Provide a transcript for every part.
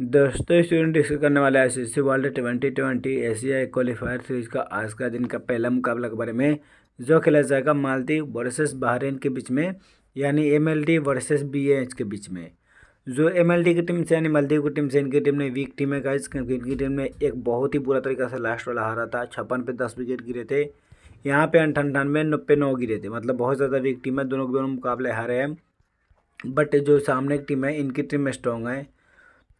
दोस्तों student discuss करने वाला है S S C world twenty twenty Asia qualifier series का आज का दिन का पहला मुकाबला के बारे में जो खेला जाएगा मालदीव वर्सेस बहरीन के बीच में यानी M L D versus B H के बीच में जो एम एल डी की टीम से यानी मालदीव की टीम से इनकी टीम ने वीक टीम है गाइज क्योंकि इनकी टीम ने एक बहुत ही बुरा तरीका से लास्ट वाला हारा था छप्पन पे दस विकेट गिरे थे यहाँ पे अंठानवे नब्बे नौ गिरे थे मतलब बहुत ज़्यादा वीक टीम है दोनों के दोनों मुकाबले हारे हैं बट जो सामने की टीम है इनकी टीम में स्ट्रॉन्ग है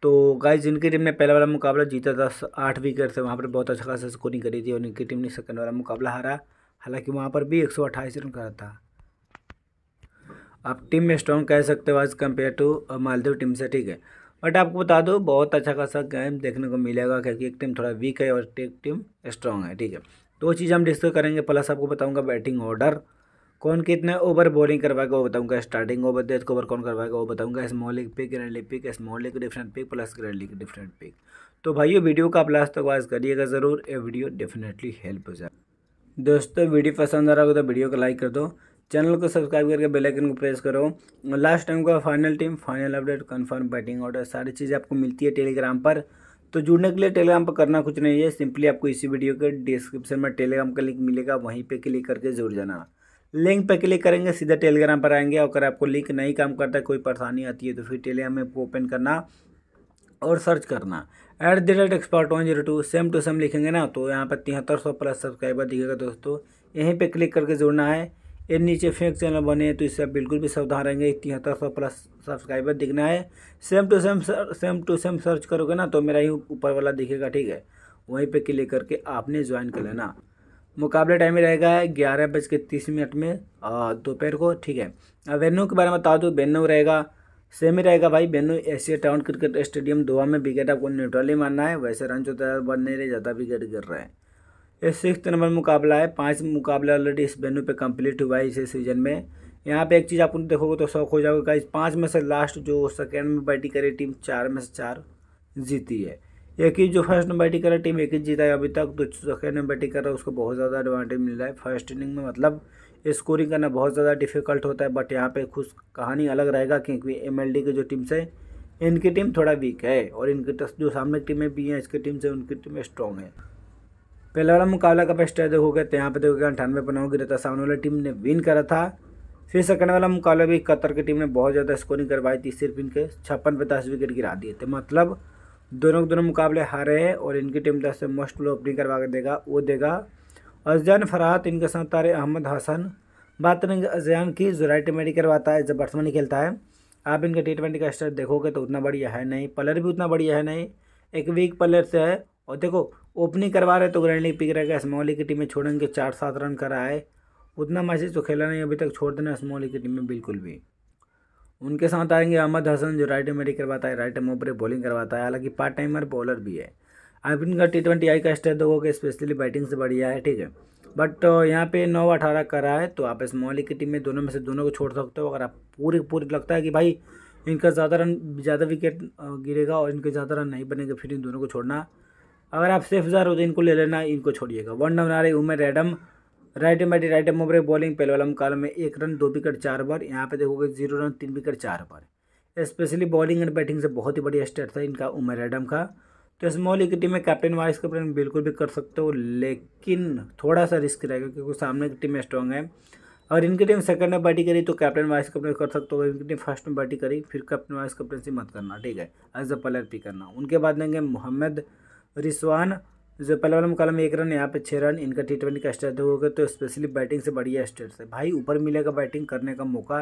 तो गाइज जिनकी टीम ने पहला वाला मुकाबला जीता था आठ विकेट से वहाँ पर बहुत अच्छा खासा स्कोरिंग करी थी और इनकी टीम ने सेकंड वाला मुकाबला हारा हालांकि वहाँ पर भी एक रन करा था आप टीम में स्ट्रॉन्ग कह सकते हो आज कंपेयर टू मालदीव टीम से ठीक है बट आपको बता दो बहुत अच्छा खासा गेम देखने को मिलेगा क्योंकि एक टीम थोड़ा वीक है और एक टीम स्ट्रॉन्ग है ठीक है दो चीज़ हम डिस्कस करेंगे प्लस आपको बताऊँगा बैटिंग ऑर्डर कौन कितने ओवर बॉलिंग करवाएगा वो बताऊंगा स्टार्टिंग ओवर डेथ ओवर कौन करवाएगा वो बताऊंगा small pick grand league pick small league different pick plus grand league different pick तो भाई वीडियो का आप लास्ट तक वाच करिएगा ज़रूर ये वीडियो डेफिनेटली हेल्प हो जाए दोस्तों वीडियो पसंद आ रहा होगा तो वीडियो को लाइक कर दो चैनल को सब्सक्राइब करके बेल आइकन को प्रेस करो लास्ट टाइम का final team final update confirm batting order सारी चीज़ें आपको मिलती है टेलीग्राम पर तो जुड़ने के लिए टेलीग्राम पर करना कुछ नहीं है सिंपली आपको इसी वीडियो के डिस्क्रिप्शन में टेलीग्राम का लिंक मिलेगा वहीं पे क्लिक करके जरूर जाना लिंक पर क्लिक करेंगे सीधे टेलीग्राम पर आएंगे और अगर आपको लिंक नहीं काम करता कोई परेशानी आती है तो फिर टेलीग्राम में ओपन करना और सर्च करना at the rate expert one zero two same to same लिखेंगे ना तो यहाँ पर तिहत्तर सौ प्लस सब्सक्राइबर दिखेगा दोस्तों यहीं पे क्लिक करके जुड़ना है ये नीचे फेक चैनल बने हैं तो इससे बिल्कुल भी सावधान रहेंगे तिहत्तर सौ प्लस सब्सक्राइबर दिखना है same to same same to same search करोगे ना तो मेरा ही ऊपर वाला दिखेगा ठीक है वहीं पर क्लिक करके आपने ज्वाइन कर लेना मुकाबला टाइम रहेगा ग्यारह बज के तीस मिनट में दोपहर को ठीक है वेन्यू के बारे में बता दूँ वेन्यू रहेगा सेम ही रहेगा भाई venue Asia town cricket stadium Doha में विकेट आपको न्यूट्रली मानना है वैसे रन चौथा बन नहीं रहे ज़्यादा विकेट गिर रहे हैं ये सिक्स नंबर मुकाबला है पांच मुकाबला ऑलरेडी इस वेन्यू पे कंप्लीट हुआ है इस सीजन में यहाँ पे एक चीज़ आप देखोगे तो शौक हो जाओगे इस पाँच में से लास्ट जो सेकेंड में बैटिंग करी टीम चार में से चार जीती है एक ही जो फर्स्ट नंबर बैटिंग कर रहा है टीम एक ही जीता है अभी तक तो सेकेंड नंबर बैटिंग कर रहा है उसको बहुत ज़्यादा एडवांटेज मिल रहा है फर्स्ट इनिंग में मतलब स्कोरिंग करना बहुत ज़्यादा डिफिकल्ट होता है बट यहाँ पे खुश कहानी अलग रहेगा क्योंकि एम की जो टीम्स है इनकी टीम थोड़ा वीक है और इनकी तो जो सामने की टीमें भी हैं इसकी टीम से उनकी टीम स्ट्रॉन्ग है पहला वाला मुकाबला का बेस्ट है देखोगे तो यहाँ पे देखोगे अंठानवे पनाओं गिरा था सामने वाली टीम ने विन करा था फिर सेकंड वाला मुकाबला भी कतर की टीम ने बहुत ज़्यादा स्कोरिंग करवाई थी सिर्फ इनके छप्पन पे दस विकेट गिरा दिए थे मतलब दोनों के दोनों मुकाबले हारे हैं और इनकी टीम दस से मोस्ट प्लो ओपनिंग करवा के देगा वो देगा अजैन फरात इनके साथ तारे अहमद हसन बात करेंगे अजैन की जो राइट टीम करवाता है जब बैट्समैन ही खेलता है आप इनके टी ट्वेंटी का स्टार देखोगे तो उतना बढ़िया है नहीं पलर भी उतना बढ़िया है नहीं एक वीक पलर से है और देखो ओपनिंग करवा रहे तो ग्रैंड लीग पिक रहेगा स्मॉली की टीम में छोड़ेंगे चार सात रन कराए उतना मैसेज तो खेला नहीं अभी तक छोड़ देना स्मॉली की टीम में बिल्कुल भी उनके साथ आएंगे अहमद हसन जो राइट में करवाता है राइट में बॉलिंग करवाता है हालांकि पार्ट टाइमर बॉलर भी है आप इनका टी ट्वेंटी आई का स्टेट दो स्पेशली बैटिंग से बढ़िया है ठीक है बट यहाँ पे नौ अठारह करा है तो आप इस मोहल्ले की टीम में दोनों में से दोनों को छोड़ सकते हो अगर आप पूरे पूरे लगता है कि भाई इनका ज़्यादा रन ज़्यादा विकेट गिरेगा और इनके ज़्यादा रन नहीं बनेगा फिर इन दोनों को छोड़ना अगर आप सेफ जार हो तो इनको ले लेना इनको छोड़िएगा वन डाउन आ रही Umer Adam right arm batting right arm over bowling पहले वाला मुकाबला में एक रन दो विकेट चार बार यहाँ पे देखोगे जीरो रन तीन विकेट चार बार स्पेशली बॉलिंग एंड बैटिंग से बहुत ही बढ़िया स्टेट था इनका उमर एडम का तो स्मॉल टीम में कैप्टन वाइस कैप्टन बिल्कुल भी कर सकते हो लेकिन थोड़ा सा रिस्क रहेगा क्योंकि सामने की टीम स्ट्रॉन्ग है अगर इनकी टीम सेकंड में बैटिंग करी तो कैप्टन वाइस कैप्टन कर सकते हो इनकी टीम फर्स्ट में बैटिंग करी फिर कैप्टन वाइस कैप्टनसी मत करना ठीक है एज अ प्लेयर पिक करना उनके बाद देंगे मोहम्मद रिसवान जैसे पहले वाला कलम में एक रन यहाँ पे छः रन इनका टी ट्वेंटी का स्टेट हो गया तो स्पेशली बैटिंग से बढ़िया स्टेट है भाई ऊपर मिलेगा बैटिंग करने का मौका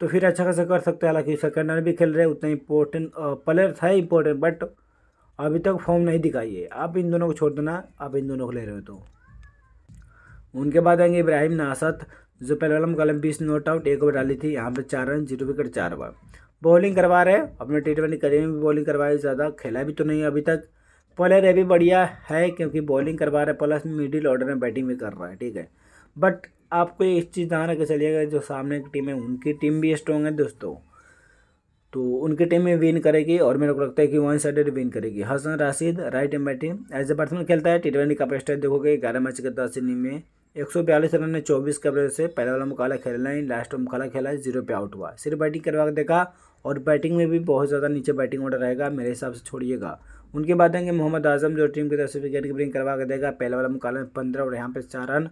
तो फिर अच्छा खासा कर सकते हैं हालांकि सेकेंड रन भी खेल रहे हैं उतना इम्पोर्टेंट प्लेयर था इम्पोर्टेंट बट अभी तक फॉर्म नहीं दिखाई है आप इन दोनों को छोड़ देना आप इन दोनों को ले रहे हो तो उनके बाद आएंगे इब्राहिम नासत जो पहले वाला कलम बीस नोट आउट एक ओवर डाली थी यहाँ पर चार रन जीरो विकेट चार बार बॉलिंग करवा रहे अपने टी ट्वेंटी करियर में भी बॉलिंग करवाई ज़्यादा खेला भी तो नहीं अभी तक पॉलर ये भी बढ़िया है क्योंकि बॉलिंग करवा रहा है प्लस मिडिल ऑर्डर में बैटिंग भी कर रहा है ठीक है बट आपको इस चीज़ ध्यान रखकर चलिएगा जो सामने की टीम है उनकी टीम भी स्ट्रॉन्ग है दोस्तों तो उनकी टीम में विन करेगी और मेरे को लगता है कि वन साइड विन करेगी Hasan Rashid right arm batting as a batsman खेलता है टी ट्वेंटी का प्रेस्ट देखोगे ग्यारह मैच के दस इनिंग में एक सौ बयालीस रन ने चौबीस के प्रेस से पहला वाला मुकाबला खेलना है लास्ट में मुकाबला खेला है जीरो पे आउट हुआ सिर्फ बैटिंग करवा के देखा और बैटिंग में भी बहुत ज़्यादा नीचे बैटिंग ऑर्डर रहेगा मेरे हिसाब से छोड़िएगा उनके बाद आएंगे मोहम्मद आजम जो टीम की तरफ से विकेट कीपिंग करवा के देगा पहले वाला मुकाबले में पंद्रह और यहाँ पे चार रन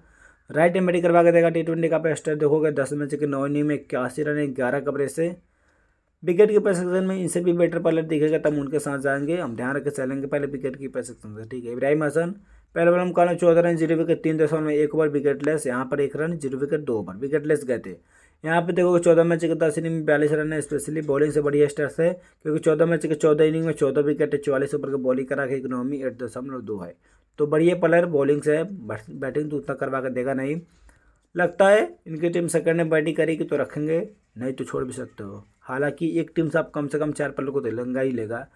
राइट एम बैटिंग करवा के देगा टी ट्वेंटी का पेस्टर देखोगे दस मैच के नौ इनिंग में इक्यासी रन ग्यारह कवरेज से विकेट कीपर सेक्शन में इनसे भी बेटर पलट दिखेगा तब उनके साथ जाएंगे हम ध्यान रखकर चलेंगे पहले विकेट कीपर सेक्शन से ठीक है इब्राहिम हसन पहले बॉल मुकाबला चौदह रन जीरो विकेट तीन दशमलव में एक ओवर विकेट लेस यहाँ पर एक रन जीरो विकेट दो ओवर विकेट लेस गए थे यहाँ पे देखो चौदह मैच के दस इनिंग में बयालीस रन है स्पेशली बॉलिंग से बढ़िया स्टर्स है क्योंकि चौदह मैच के चौदह इनिंग में चौदह विकेट चौवालीस ओवर की बॉलिंग करा के इकोनॉमी एट दशमलव दो है तो बढ़िया प्लेयर बॉलिंग से बैटिंग तो उतना करवा कर देगा नहीं लगता है इनकी टीम सेकंड में बैटिंग करेगी तो रखेंगे नहीं तो छोड़ भी सकते हो हालांकि एक टीम से आप कम से कम चार पलों को तो लंगा ही लेगा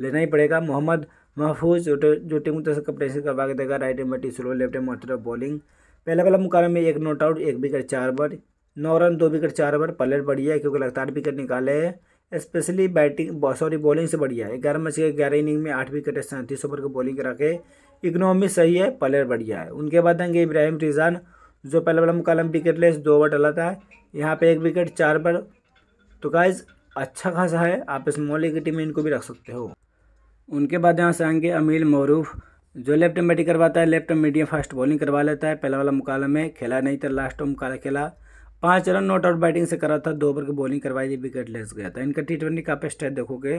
लेना ही पड़ेगा मोहम्मद महफूज जो टीम को तरह करवा के देगा right arm batting slow left arm bowling पहला पहला मुकाबले में एक नॉट आउट एक विकेट चार बार नौ रन दो विकेट चार ओवर पलेट बढ़िया है क्योंकि लगातार विकेट निकाले हैं स्पेशली बैटिंग सॉरी बॉलिंग से बढ़िया है ग्यारह मैच के ग्यारह इनिंग में आठ विकेट सैंतीस ओवर की बॉलिंग रखे इकोनॉमी सही है पलेट बढ़िया है उनके बाद आएंगे इब्राहिम रिजान जो पहले वाला मुकालम विकेट लेस दो ओवर डाला था यहाँ पे एक विकेट चार ओवर तो गाइज अच्छा खासा है आप इस मोहल्ले की टीम में इनको भी रख सकते हो उनके बाद यहाँ से आएंगे अमील मरूफ जो लेफ्ट बैटिंग करवाता है लेफ्ट मीडियम फास्ट बॉलिंग करवा लेता है पहला वाला मुकालम में खेला नहीं था लास्ट मुकाबला खेला पाँच रन नॉट आउट बैटिंग से करा था दो ओवर की बॉलिंग करवाई थी विकेट लेस गया था इनका टी ट्वेंटी का है देखोगे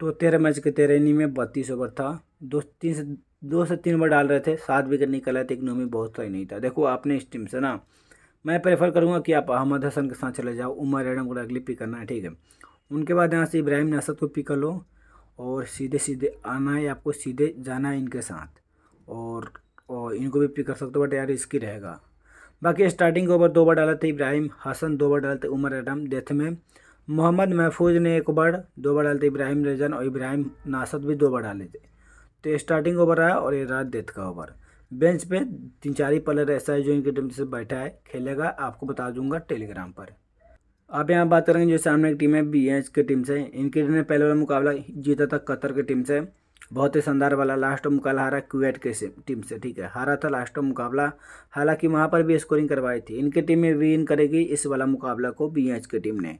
तो तेरह मैच के तेरह इनिंग में बत्तीस ओवर था दो तीन से दो से तीन ओवर डाल रहे थे सात विकेट निकल रहे थे नोमी बहुत सही नहीं था देखो आपने इस टीम से ना मैं प्रेफर करूँगा कि आप अहमद हसन के साथ चले जाओ उमर एडम को अगली पिक करना है ठीक है उनके बाद यहाँ से इब्राहिम नसर को पिक कर लो और सीधे सीधे आना है आपको सीधे जाना है इनके साथ और, और इनको भी पिक कर सकते हो बट यार इसकी रहेगा बाकी स्टार्टिंग ओवर दो बार डाले थे इब्राहिम हसन दो बार डाले थे उमर एडम डेथ में मोहम्मद महफूज ने एक बार दो बार डाले थे इब्राहिम रेजन और इब्राहिम नासद भी दो बार डाले थे तो स्टार्टिंग ओवर आया और ये रहा डेथ का ओवर बेंच पे तीन चार ही प्लेयर ऐसा है जो इनकी टीम से बैठा है खेलेगा आपको बता दूंगा टेलीग्राम पर आप यहाँ बात करेंगे जो सामने की टीम है बी एच की टीम से इनकी टीम ने पहले वाला मुकाबला जीता था कतर की टीम से बहुत ही शानदार वाला लास्ट मुकाबला हारा क्वेट के से टीम से ठीक है हारा था लास्ट मुकाबला हालांकि वहाँ पर भी स्कोरिंग करवाई थी इनकी टीम में विन करेगी इस वाला मुकाबला को बी एच की टीम ने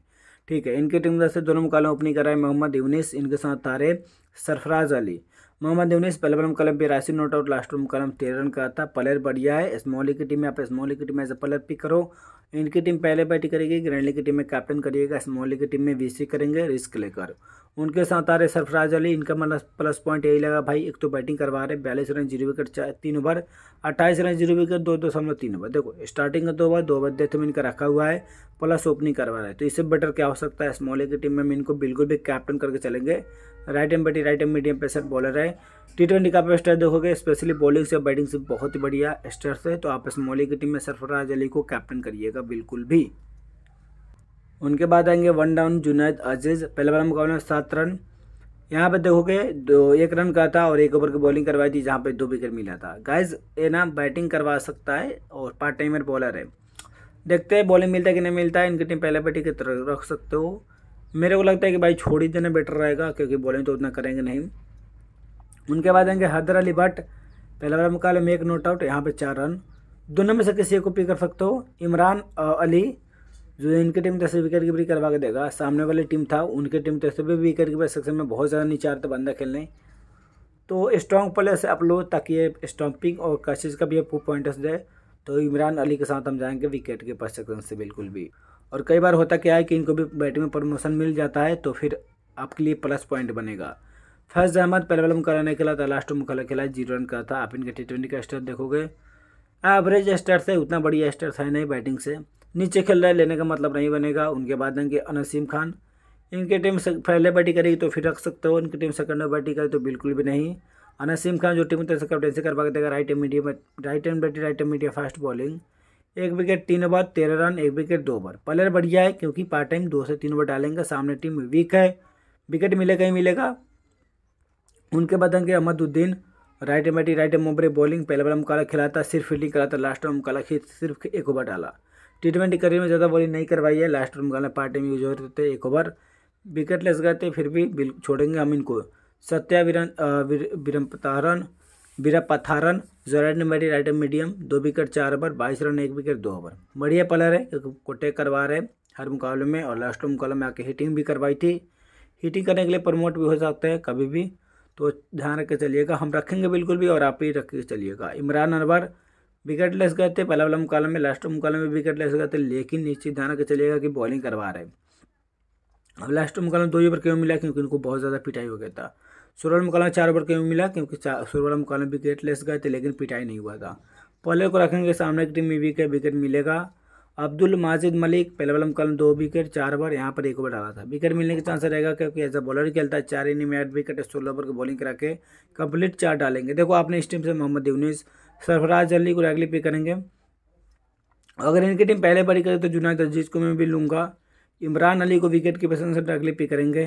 ठीक है इनकी टीम से दोनों मुकाबले ओपनिंग कराए मोहम्मद यूनिस इनके साथ तारे सरफराज अली मोहम्मद यूनिस पहले बॉल कलम बिरासी नोट आउट लास्ट रूम कलम तेरह रन का था प्लेयर बढ़िया है स्मॉली की टीम में आप स्मॉली की team as a player pick करो इनकी टीम पहले बैटिंग करेगी ग्रैंड लीग की टीम में कैप्टन करिएगा लीग की टीम में वीसी करेंगे रिस्क लेकर उनके साथ आ रहे सरफराज अली इनका मतलब प्लस पॉइंट यही लगा भाई एक तो बैटिंग करवा रहे बयालीस रन जीरो विकेट तीन ओवर अट्ठाईस रन जीरो विकेट दो दशमलव तीन ओवर देखो स्टार्टिंग का दो ओवर दो ओवर डेथ में इनका रखा हुआ है प्लस ओपनिंग करवा रहा है तो इससे बेटर क्या हो सकता है स्मॉले की टीम में इनको बिल्कुल भी कैप्टन करके चलेंगे right arm batting right arm medium pacer bowler है टी ट्वेंटी का स्टार देखोगे स्पेशली बॉलिंग से बैटिंग से बहुत ही बढ़िया स्टर्स है तो आप स्मॉल की टीम में सरफराज अली को कैप्टन करिएगा जाएगा बिल्कुल भी उनके बाद आएंगे वन डाउन जुनैद अजीज़ पहले बार मुकाबला में सात रन यहाँ पे देखोगे दो एक रन का था और एक ओवर की बॉलिंग करवाई थी जहाँ पे दो विकेट मिला था गाइज ये ना बैटिंग करवा सकता है और पार्ट टाइमर बॉलर है देखते हैं बॉलिंग मिलता है कि नहीं मिलता है इनकी टीम पहले बैठी के तो रख सकते हो मेरे को लगता है कि भाई छोड़ ही देना बेटर रहेगा क्योंकि बॉलिंग तो उतना करेंगे नहीं उनके बाद आएंगे हैदर अली भट्ट पहला बार मुकाबले में एक नोट आउट यहाँ पर चार रन दोनों में से किसी को पिक कर सकते हो इमरान अली जो इनकी टीम तैसे विकेट कीपरी करवा के देगा सामने वाली टीम था उनकी टीम तैसे भी विकेट कीपर सेक्शन में बहुत ज़्यादा नीचे आता तो बंदा खेलने तो स्ट्रॉन्ग प्लेयर से आप लो ताकि ये स्टम्पिंग और कशिश का भी आपको पॉइंट्स दे तो इमरान अली के साथ हम जाएंगे विकेट कीपर सेक्शन से बिल्कुल भी और कई बार होता क्या है कि इनको भी बैटिंग में प्रमोशन मिल जाता है तो फिर आपके लिए प्लस पॉइंट बनेगा फैज अहमद पहले वाले मुकाबला नहीं खेला था लास्ट मुकाबला मुखला खेला जीरो रन का था आप इनके टी ट्वेंटी का स्टेट देखोगे एवरेज स्टर्स है उतना बढ़िया स्टर्स है नहीं बैटिंग से नीचे खेल रहा है लेने का मतलब नहीं बनेगा उनके बाद देंगे अनसीम खान इनके टीम से पहले बैटिंग करेगी तो फिर रख सकते हो इनकी टीम सेकंड में बैटिंग करे तो बिल्कुल भी नहीं अनसीम खान जो टीम कैप्टन से कैप्टनसी करवा के देगा right medium right hand batting right hand medium fast bowling एक विकेट तीन ओवर तेरह रन एक विकेट दो ओवर प्लेयर बढ़िया है क्योंकि पार्ट टाइम दो से तीन ओवर डालेंगे सामने टीम वीक है विकेट मिलेगा ही मिलेगा उनके बाद देंगे अहमदुद्दीन राइट बैटिंग राइट मुंबरे बॉलिंग पहले बार मुकाला खिलाता सिर्फ फील्डिंग कराता लास्ट ओवर मुकाला खींच सिर्फ एक ओवर डाला टी ट्वेंटी करियर में ज़्यादा बॉलिंग नहीं करवाई है लास्ट में मुकाला पार्ट टाइम यूज होते थे एक ओवर विकेट लेस गए थे फिर भी छोड़ेंगे हम इनको सत्या वीरन वीरपतारन वीरपथारन जोराइड मेडी राइट मीडियम दो विकेट चार ओवर बाईस रन एक विकेट दो ओवर बढ़िया प्लेयर है को टेक करवा रहे हर मुकाबले में और लास्ट मुकाबले में आके हिटिंग भी करवाई थी हिटिंग करने के लिए प्रमोट भी हो सकते हैं कभी भी तो ध्यान रख के चलिएगा हम रखेंगे बिल्कुल भी और आप ही रख के चलिएगा इमरान अनवर विकेट लेस गए थे पहला वाला मुकाबले में लास्ट मुकाबले में विकेट लेस गए थे लेकिन निश्चित ध्यान रख चलिएगा कि बॉलिंग करवा रहे अब लास्ट में दो ओवर क्यों मिला क्योंकि उनको बहुत ज़्यादा पिटाई हो गया था सोलह में चार ओवर क्यों मिला क्योंकि सोलह में विकेट लेस गए थे लेकिन पिटाई नहीं हुआ था पहले को रखेंगे सामने की टीम में विकेट विकेट मिलेगा अब्दुल माजिद मलिक पहले वाला मुकाबले दो विकेट चार ओवर यहाँ पर एक ओवर डाला था विकेट मिलने के चांस रहेगा क्योंकि एज अ बॉलर ही खेलता है चार इनिंग में आठ विकेट सोलह ओवर को बॉलिंग करा के कम्प्लीट चार डालेंगे देखो आपने इस टीम से मोहम्मद यूनिस सरफराज अली को रेगली पिक करेंगे अगर इनकी टीम पहले बारी करे तो जुनाद अजीज को मैं भी लूँगा इमरान अली को विकेट की पसंद से रेगली पिक करेंगे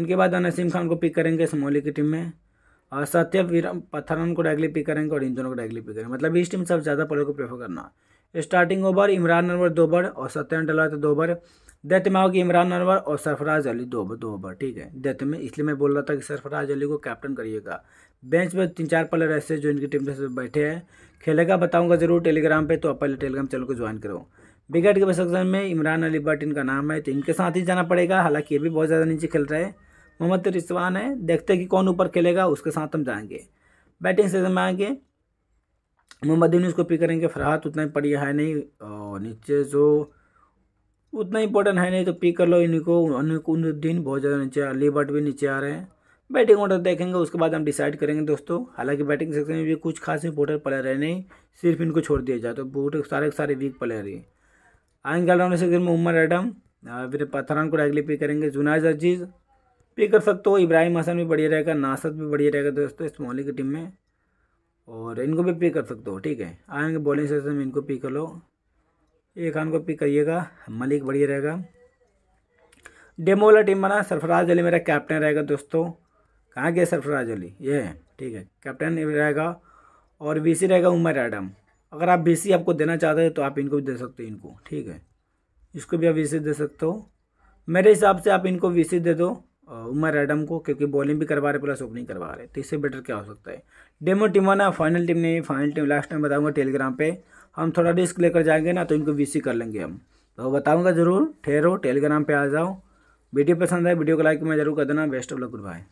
उनके बाद नसीम खान को पिक करेंगे समोली की टीम में और सत्य पथारन को डायरेक्टली पिक करेंगे और इन दोनों को डायरेक्टली पिक करेंगे मतलब इस टीम से ज़्यादा प्लेयर को प्रेफर करना स्टार्टिंग ओवर इमरान अनवर दो ओवर और सत्यन डलवात तो दो ओवर डेथ में होगी इमरान अनवर और सरफराज अली दो दो ओवर ठीक है डेथ में इसलिए मैं बोल रहा था कि सरफराज अली को कैप्टन करिएगा बेंच में तीन चार प्लेयर ऐसे जो इनकी टीम से बैठे हैं खेलेगा बताऊंगा जरूर टेलीग्राम पे तो आप पहले टेलीग्राम चैनल को ज्वाइन करो विकेट के प्रसक्शन में इमरान अली बट इनका नाम है तो इनके साथ ही जाना पड़ेगा हालांकि ये भी बहुत ज़्यादा नीचे खेल रहे हैं मोहम्मद रिजवान है देखते हैं कि कौन ऊपर खेलेगा उसके साथ हम जाएंगे बैटिंग सेजन में आएंगे मोमबत्ती न्यूज़ पिक करेंगे फ़रहत उतना ही पढ़िया है नहीं और नीचे जो उतना इंपॉर्टेंट है नहीं तो पिक कर लो इनको दिन बहुत ज़्यादा नीचे अली बट भी नीचे आ रहे हैं बैटिंग ऑर्डर देखेंगे उसके बाद हम डिसाइड करेंगे दोस्तों हालांकि बैटिंग सेक्शन में भी कुछ खास इंपोर्टेंट प्लेयर है नहीं सिर्फ इनको छोड़ दिया जाए तो बहुत सारे सारे वीक प्लेयर ही आएंगे ऑलराउंडर सेक्शन में उमर एडम फिर पथरान को डायरेक्टली पिक करेंगे जुनाज अजीज पिक कर सकते हो इब्राहिम हसन भी बढ़िया रहेगा नासद भी बढ़िया रहेगा दोस्तों इस मोहल्ले की टीम में और इनको भी पिक कर सकते हो ठीक है आएंगे बॉलिंग सेशन में इनको पिक कर लो ये खान को पिक करिएगा मलिक बढ़िया रहेगा डेमो वाला टीम बना सरफराज अली मेरा कैप्टन रहेगा दोस्तों कहाँ गया सरफराज अली ये है ठीक है कैप्टन रहेगा और बीसी रहेगा उमर एडम अगर आप बीसी आपको देना चाहते हो तो आप इनको भी दे सकते हो इनको ठीक है इसको भी आप बीसी दे सकते हो मेरे हिसाब से आप इनको वी दे दो उमर एडम को क्योंकि बॉलिंग भी करवा रहे प्लस ओपनिंग करवा रहे तो इससे बेटर क्या हो सकता है डेमो टीम टिमाना फाइनल टीम नहीं फाइनल टीम लास्ट टाइम बताऊंगा टेलीग्राम पे हम थोड़ा रिस्क लेकर जाएंगे ना तो इनको वीसी कर लेंगे हम तो बताऊंगा जरूर ठहरो टेलीग्राम पे आ जाओ वीडियो पसंद आए वीडियो को लाइक में जरूर कर देना best of luck good bye